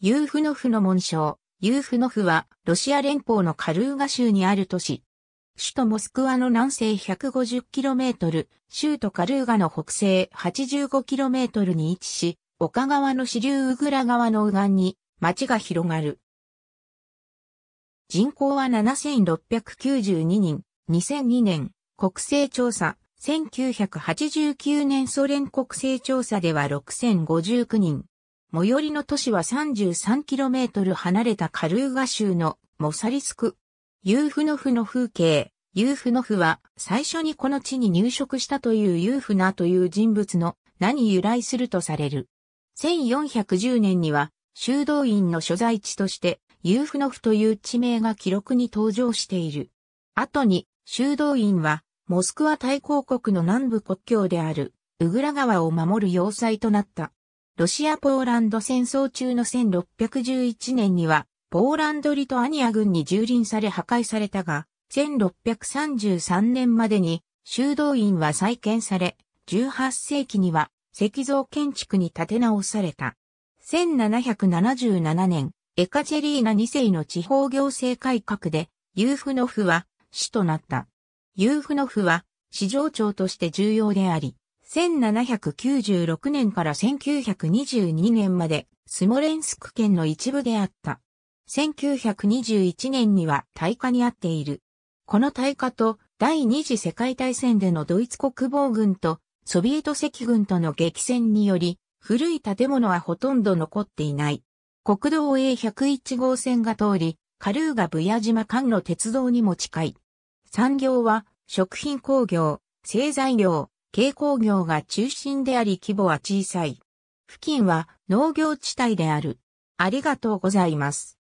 ユーフノフの紋章。ユーフノフは、ロシア連邦のカルーガ州にある都市。首都モスクワの南西 150km、州都カルーガの北西 85km に位置し、丘川の支流ウグラ川の右岸に町が広がる。人口は7692人、2002年、国勢調査、1989年ソ連国勢調査では6059人、最寄りの都市は 33km 離れたカルーガ州のモサリスク。ユーフノフの風景。ユーフノフは最初にこの地に入植したというユーフナという人物の名に由来するとされる。1410年には修道院の所在地としてユーフノフという地名が記録に登場している。後に修道院はモスクワ大公国の南部国境であるウグラ川を守る要塞となった。ロシア・ポーランド戦争中の1611年には、ポーランド・リトアニア軍に蹂躙され破壊されたが、1633年までに修道院は再建され、18世紀には石像建築に建て直された。1777年、エカチェリーナ2世の地方行政改革で、ユーフノフは死となった。ユーフノフは市場長として重要であり、1796年から1922年までスモレンスク県の一部であった。1921年には大火にあっている。この大火と第二次世界大戦でのドイツ国防軍とソビエト赤軍との激戦により、古い建物はほとんど残っていない。国道 A101 号線が通り、カルーガブヤ島間の鉄道にも近い。産業は食品工業、製材業、軽工業が中心であり規模は小さい。付近は農業地帯である。ありがとうございます。